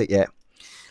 it yet.